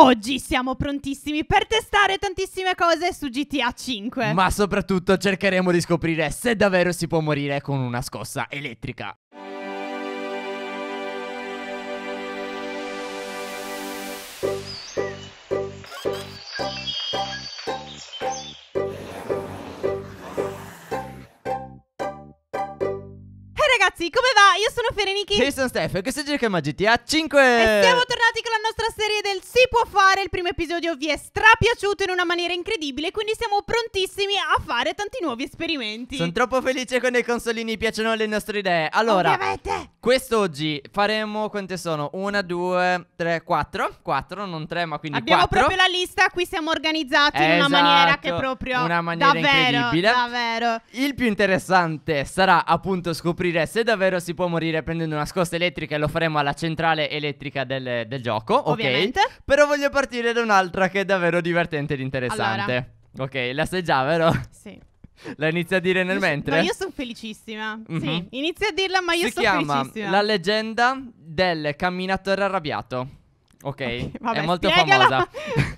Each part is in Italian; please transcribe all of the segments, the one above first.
Oggi siamo prontissimi per testare tantissime cose su GTA 5. Ma soprattutto cercheremo di scoprire se davvero si può morire con una scossa elettrica. ragazzi, come va? Io sono Fereniki Ferenichi sono Steph e questo giochiamo a GTA 5 E siamo tornati con la nostra serie del Si può fare Il primo episodio vi è strapiaciuto in una maniera incredibile Quindi siamo prontissimi a fare tanti nuovi esperimenti Sono troppo felice quando i consolini piacciono le nostre idee Allora, Ovviamente. quest'oggi faremo quante sono? Una, due, tre, quattro Quattro, non tre ma quindi Abbiamo quattro Abbiamo proprio la lista, qui siamo organizzati esatto, in una esatto, maniera che proprio Una maniera davvero, incredibile Davvero, Il più interessante sarà appunto scoprire se davvero si può morire prendendo una scossa elettrica e lo faremo alla centrale elettrica del, del gioco, Ovviamente. ok? Però voglio partire da un'altra che è davvero divertente ed interessante. Allora. Ok, la sai già, vero? Sì. La inizia a dire nel io mentre? Ma io sono felicissima. Mm-hmm. Sì, inizia a dirla, ma io sono felicissima. Si chiama La leggenda del camminatore arrabbiato. Ok, okay vabbè, è molto spiegala. famosa.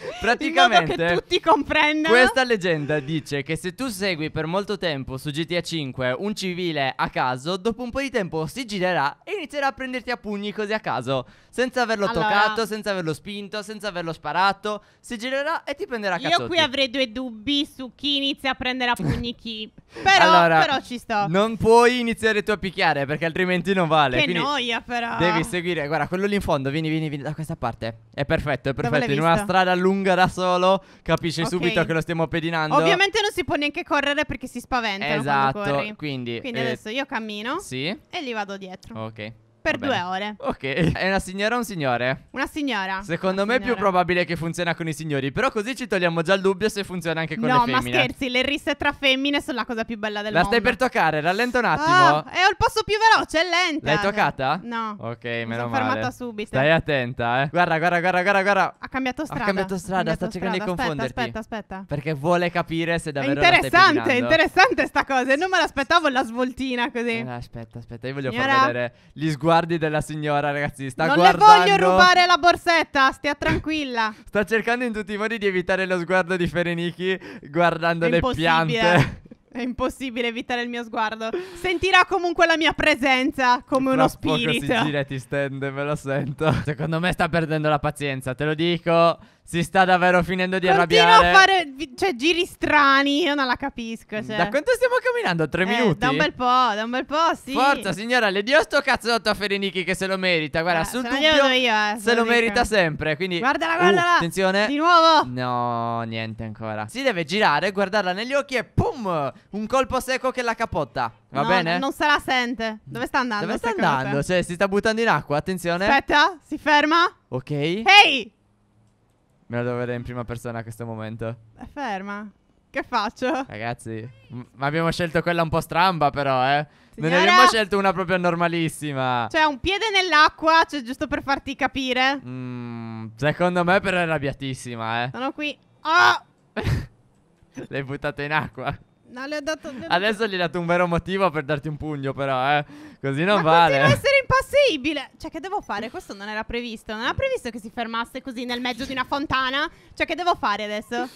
Praticamente, in modo che tutti comprendano. Questa leggenda dice che se tu segui per molto tempo su GTA 5 un civile a caso, dopo un po' di tempo si girerà e inizierà a prenderti a pugni così a caso, senza averlo allora, toccato, senza averlo spinto, senza averlo sparato. Si girerà e ti prenderà a caso. Io qui avrei due dubbi su chi inizia a prendere a pugni chi. però, allora, però ci sto. Non puoi iniziare tu a picchiare perché altrimenti non vale. Che noia però. Devi seguire, guarda, quello lì in fondo, vieni, vieni, vieni da questa parte. È perfetto, è perfetto, in una strada lunga lunga da solo, capisce okay. subito che lo stiamo pedinando. Ovviamente non si può neanche correre perché si spaventa. Esatto. Quindi, quindi eh, adesso io cammino sì. e gli vado dietro. Ok per due ore. Ok. È una signora o un signore? Una signora. Secondo una me è più probabile che funziona con i signori. Però così ci togliamo già il dubbio se funziona anche con no, le femmine. No, ma scherzi, le risse tra femmine sono la cosa più bella del la mondo. La stai per toccare, rallenta un attimo. Ah, è il passo più veloce, è lenta. L'hai toccata? No. Ok, Mi meno male. Mi sono fermata subito. Stai attenta, eh. Guarda, guarda, guarda, guarda, guarda. Ha cambiato strada. Ha cambiato strada, cambiato sta cercando di confonderti. Aspetta, aspetta, Perché vuole capire se davvero è interessante, è interessante sta cosa. Non me l'aspettavo la svoltina così. Eh, aspetta, aspetta, io voglio signora. far vedere gli sguardi sguardi della signora, ragazzi. Sta non guardando... le voglio rubare la borsetta, stia tranquilla. sta cercando in tutti i modi di evitare lo sguardo di Fereniki guardando le piante. È impossibile evitare il mio sguardo. Sentirà comunque la mia presenza come uno spirito. si gira e ti stende, me lo sento. Secondo me sta perdendo la pazienza, te lo dico. Si sta davvero finendo di Continua arrabbiare. a fare cioè, giri strani, io non la capisco. Cioè. Da quanto stiamo camminando? Tre eh, minuti? Da un bel po', da un bel po', sì. Forza, signora, le dio sto cazzotto a Ferenichi che se lo merita. Guarda, eh, sul se dubbio io, eh, se lo, dico. merita sempre. Quindi, guardala, uh, guardala. Uh, attenzione. Di nuovo. No, niente ancora. Si deve girare, guardarla negli occhi e pum un colpo secco che la capotta. Va no, bene? Non se la sente. Dove sta andando? Dove sta andando? Cioè, si sta buttando in acqua. Attenzione. Aspetta, si ferma. Ok. Ehi! Hey! Me la devo vedere in prima persona a questo momento. Eh, ferma. Che faccio? Ragazzi, ma abbiamo scelto quella un po' stramba però, eh. Signora, non abbiamo scelto una proprio normalissima. Cioè, un piede nell'acqua, cioè, giusto per farti capire. Mm, secondo me però è arrabbiatissima, eh. Sono qui. Oh! L'hai buttata in acqua. No, le ho dato, le ho Adesso gli hai dato un vero motivo per darti un pugno, però, eh. Così non Ma vale. Ma essere impassibile. Cioè, che devo fare? Questo non era previsto. Non era previsto che si fermasse così nel mezzo di una fontana. Cioè, che devo fare adesso?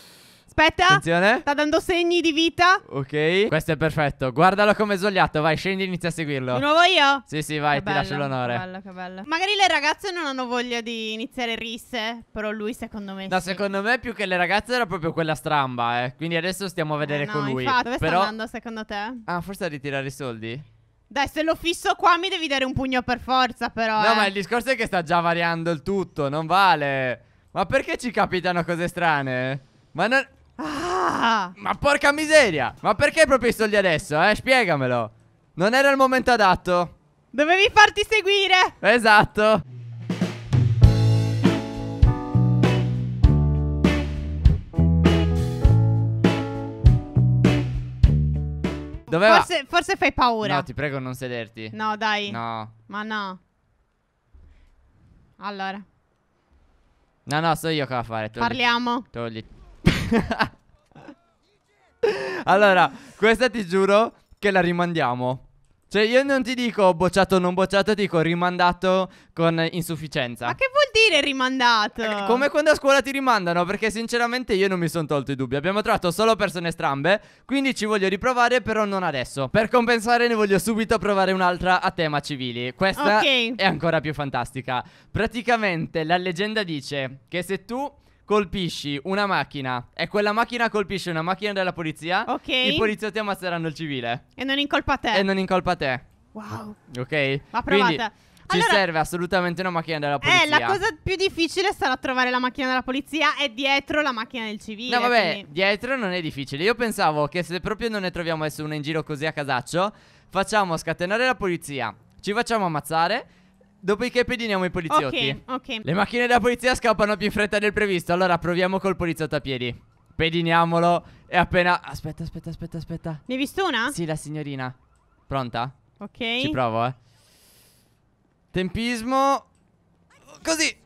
Aspetta. Attenzione. Sta dando segni di vita. Ok. Questo è perfetto. Guardalo come svogliato. Vai, scendi e inizia a seguirlo. Di nuovo io? Sì, sì, vai. Che ti bello, lascio l'onore. Che bello, che bello. Magari le ragazze non hanno voglia di iniziare risse. Però lui, secondo me. No, sì. secondo me più che le ragazze era proprio quella stramba. Eh. Quindi adesso stiamo a vedere eh no, con lui. Ma dove però... sta andando, secondo te? Ah, forse a ritirare i soldi? Dai, se lo fisso qua mi devi dare un pugno per forza, però. No, eh. ma il discorso è che sta già variando il tutto, non vale. Ma perché ci capitano cose strane? Ma non. Ma porca miseria! Ma perché proprio i soldi adesso, eh? Spiegamelo. Non era il momento adatto. Dovevi farti seguire. Esatto. Doveva... Forse, forse fai paura. No, ti prego, non sederti. No, dai. No. Ma no. Allora. No, no, so io cosa fare. Togli. Parliamo. Togli. Allora, questa ti giuro che la rimandiamo. Cioè, io non ti dico bocciato o non bocciato, ti dico rimandato con insufficienza. Ma che vuol dire rimandato? Eh, come quando a scuola ti rimandano, perché sinceramente io non mi sono tolto i dubbi. Abbiamo trovato solo persone strambe, quindi ci voglio riprovare, però non adesso. Per compensare ne voglio subito provare un'altra a tema civili. Questa okay. è ancora più fantastica. Praticamente la leggenda dice che se tu colpisci una macchina e quella macchina colpisce una macchina della polizia, Ok. i poliziotti ammazzeranno il civile. E non incolpa te. E non incolpa te. Wow. Ok? Ma Quindi ci Allora- serve assolutamente una macchina della polizia. Eh, la cosa più difficile sarà trovare la macchina della polizia e dietro la macchina del civile. No, vabbè, quindi- dietro non è difficile. Io pensavo che se proprio non ne troviamo adesso una in giro così a casaccio, facciamo scatenare la polizia, ci facciamo ammazzare Dopodiché pediniamo i poliziotti. Ok, ok. Le macchine della polizia scappano più in fretta del previsto. Allora proviamo col poliziotto a piedi. Pediniamolo. E appena. Aspetta, aspetta, aspetta, aspetta. Ne hai visto una? Sì, la signorina. Pronta? Ok. Ci provo, eh. Tempismo. Così.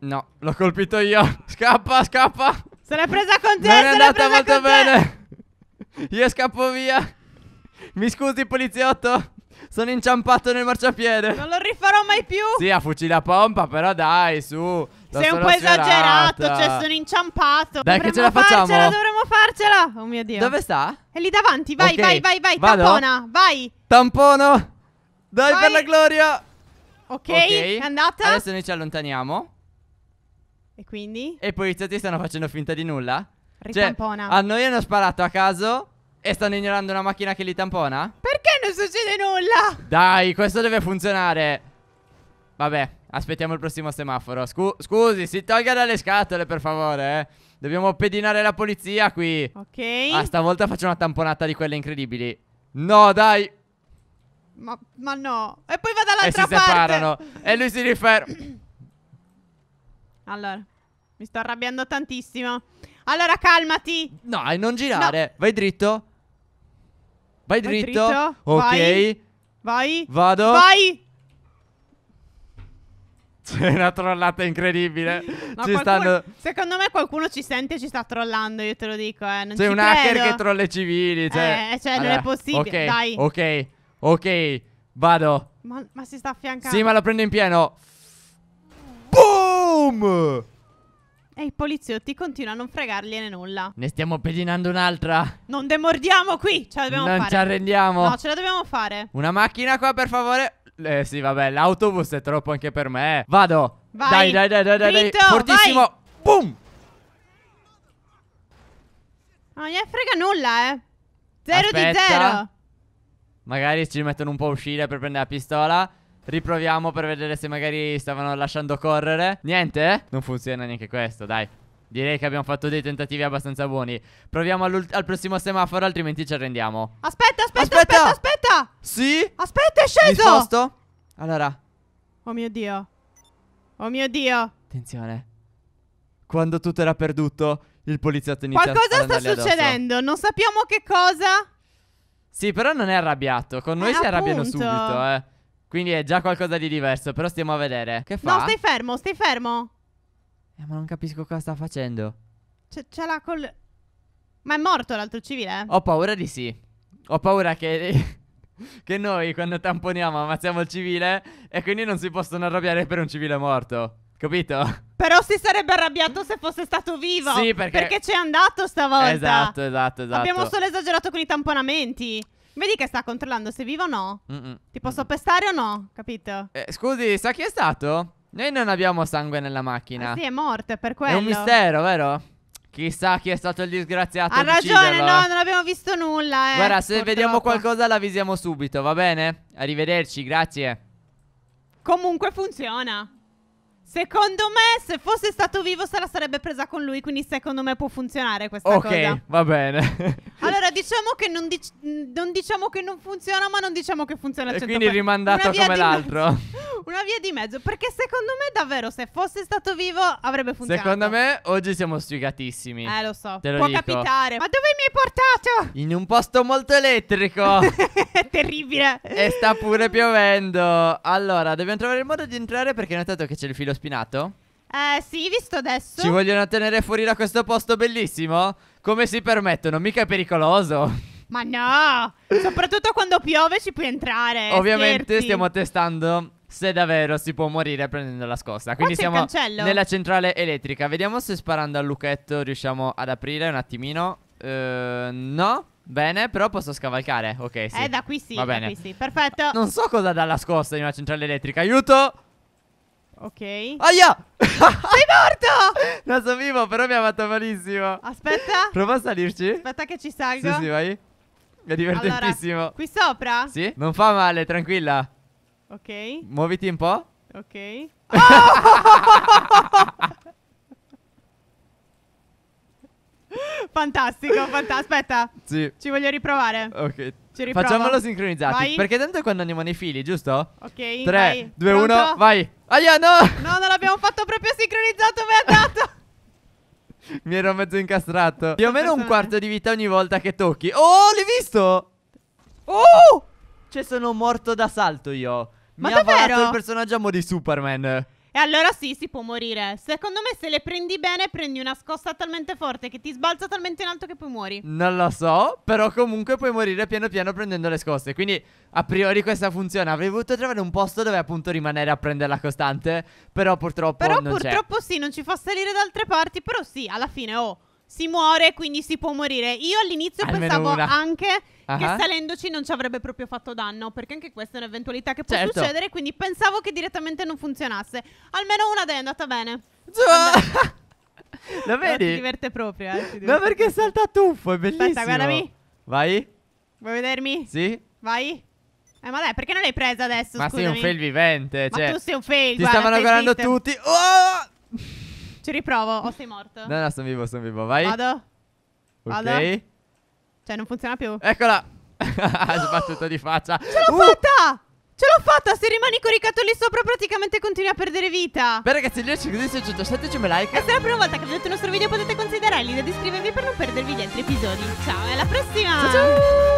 No, l'ho colpito io. Scappa, scappa. Se l'è presa con te. Non è andata molto bene. Io scappo via. Mi scusi, poliziotto. Sono inciampato nel marciapiede. Non lo rifarò mai più. Sì, a fucile a pompa, però dai, su. Sei un po' esagerato, cioè sono inciampato. Dai, dovremmo che ce la facciamo. Farcela, dovremmo farcela. Oh mio dio. Dove sta? È lì davanti, vai, okay. vai, vai, vai. Vado? Tampona, vai. Tampono. Dai vai. per la gloria. Okay, ok, è andata. Adesso noi ci allontaniamo. E quindi? E i poliziotti stanno facendo finta di nulla? Cioè, Ritampona. Cioè, a noi hanno sparato a caso e stanno ignorando una macchina che li tampona? Perché? non succede nulla. Dai, questo deve funzionare. Vabbè, aspettiamo il prossimo semaforo. Scu scusi, si tolga dalle scatole, per favore, eh. Dobbiamo pedinare la polizia qui. Ok. Ah, stavolta faccio una tamponata di quelle incredibili. No, dai. Ma, ma no. E poi va dall'altra parte. E si separano. e lui si riferma. Allora, mi sto arrabbiando tantissimo. Allora, calmati. No, non girare. No. Vai dritto. Vai dritto. Vai dritto. Ok. Vai. Vai. Vado. Vai. C'è una trollata incredibile. No, ci qualcuno, stanno... Secondo me qualcuno ci sente e ci sta trollando, io te lo dico. Eh. Non C'è un credo. hacker che trolla i civili. Eh, cioè, eh, cioè allora, non è possibile. Ok, Dai. ok, ok. Vado. Ma, ma si sta affiancando. Sì, ma la prendo in pieno. Boom! E i poliziotti continuano a non fregargliene nulla. Ne stiamo pedinando un'altra. Non demordiamo qui. Ce la dobbiamo non fare. Non ci arrendiamo. No, ce la dobbiamo fare. Una macchina qua, per favore. Eh sì, vabbè, l'autobus è troppo anche per me. Eh. Vado. Vai. Dai, dai, dai, dai, Dritto, dai. Fortissimo. Vai. Boom. Non gliene frega nulla, eh. Zero Aspetta. di zero. Magari ci mettono un po' a uscire per prendere la pistola. Riproviamo per vedere se magari stavano lasciando correre Niente? Eh? Non funziona neanche questo, dai Direi che abbiamo fatto dei tentativi abbastanza buoni Proviamo al prossimo semaforo altrimenti ci arrendiamo Aspetta, aspetta, aspetta, aspetta, Sì? Aspetta, è sceso Mi sposto Allora Oh mio Dio Oh mio Dio Attenzione Quando tutto era perduto Il poliziotto inizia Qualcosa a Qualcosa sta succedendo Non sappiamo che cosa Sì, però non è arrabbiato, Con noi eh, si arrabbiano subito, eh quindi è già qualcosa di diverso, però stiamo a vedere. Che fa? No, stai fermo, stai fermo. Eh, ma non capisco cosa sta facendo. C'è la col... Ma è morto l'altro civile? Ho paura di sì. Ho paura che... che noi quando tamponiamo ammazziamo il civile e quindi non si possono arrabbiare per un civile morto. Capito? Però si sarebbe arrabbiato se fosse stato vivo. Sì, perché... Perché c'è andato stavolta. Esatto, esatto, esatto. Abbiamo solo esagerato con i tamponamenti. Vedi che sta controllando se è vivo o no. Mm-mm. Ti posso pestare o no? Capito? Eh, scusi, sa chi è stato? Noi non abbiamo sangue nella macchina. Ah, sì, è morto, è per quello. È un mistero, vero? Chissà chi è stato il disgraziato. Ha ragione, no, non abbiamo visto nulla. Eh, Guarda, se purtroppo. vediamo qualcosa la visiamo subito, va bene? Arrivederci, grazie. Comunque funziona. Secondo me, se fosse stato vivo, se la sarebbe presa con lui. Quindi, secondo me, può funzionare questa okay, cosa. Ok, va bene. diciamo che non, dic non, diciamo che non funziona, ma non diciamo che funziona al 100%. E quindi rimandato come l'altro. Una via di mezzo, perché secondo me davvero se fosse stato vivo avrebbe funzionato. Secondo me oggi siamo sfigatissimi. Eh, lo so. Te lo Può dico. capitare. Ma dove mi hai portato? In un posto molto elettrico. È terribile. E sta pure piovendo. Allora, dobbiamo trovare il modo di entrare perché hai notato che c'è il filo spinato? Eh sì, visto adesso. Ci vogliono tenere fuori da questo posto bellissimo? Come si permettono? Mica è pericoloso. Ma no! Soprattutto quando piove ci puoi entrare. Eh, Ovviamente scherzi. stiamo testando se davvero si può morire prendendo la scossa. Quindi siamo nella centrale elettrica. Vediamo se sparando al lucchetto riusciamo ad aprire un attimino. Uh, no. Bene, però posso scavalcare. Ok, sì. Eh, da qui sì. Va bene. Sì. Perfetto. Non so cosa dà la scossa in una centrale elettrica. Aiuto! Ok. Aia! Sei morto! Lo sapevo, però mi ha fatto malissimo. Aspetta. Prova a salirci. Aspetta che ci salgo. Sì, sì, vai. È divertentissimo. Allora, qui sopra? Sì. Non fa male, tranquilla. Ok. Muoviti un po'. Ok. Oh! fantastico, fantastico. Aspetta. Sì. Ci voglio riprovare. Ok. Ci Facciamolo sincronizzati. Vai. Perché tanto è quando andiamo nei fili, giusto? Ok. 3, 2, 1, vai. Aia, no! No, non l'abbiamo fatto proprio sincronizzato, mi è andato. mi ero mezzo incastrato. Più o meno un quarto di vita ogni volta che tocchi. Oh, l'hai visto? Oh! Cioè, sono morto da salto io. Ma Mi davvero? volato il personaggio a mo' di Superman. E allora sì, si può morire. Secondo me se le prendi bene, prendi una scossa talmente forte che ti sbalza talmente in alto che poi muori. Non lo so, però comunque puoi morire piano piano prendendo le scosse. Quindi a priori questa funziona. Avrei voluto trovare un posto dove appunto rimanere a prendere la costante, però purtroppo però non purtroppo c'è. Però purtroppo sì, non ci fa salire da altre parti, però sì, alla fine oh si muore, quindi si può morire. Io all'inizio Almeno pensavo una. anche uh-huh. che salendoci non ci avrebbe proprio fatto danno, perché anche questa è un'eventualità che può certo. succedere, quindi pensavo che direttamente non funzionasse. Almeno una è andata bene. Lo vedi? Però diverte proprio, eh, diverte Ma perché proprio. salta tuffo, è bellissimo. Aspetta, guardami. Vai. Vuoi vedermi? Sì. Vai. Eh, ma dai, perché non l'hai presa adesso? Ma scusami. sei un fail vivente. Ma cioè, tu sei un fail. Ti guarda, stavano guardando esiste. tutti. Oh! Ci riprovo, o sei morto? No, no, sono vivo, sono vivo, vai. Vado. Ok. Vado. Cioè, non funziona più. Eccola. Sbattuto di faccia. Ce l'ho uh! fatta! Ce l'ho fatta, se rimani coricato lì sopra praticamente continui a perdere vita Beh ragazzi, io ci così 107 ci un like E se è la prima volta che vedete il nostro video potete considerare l'idea di iscrivervi per non perdervi gli altri episodi Ciao e alla prossima Ciao ciao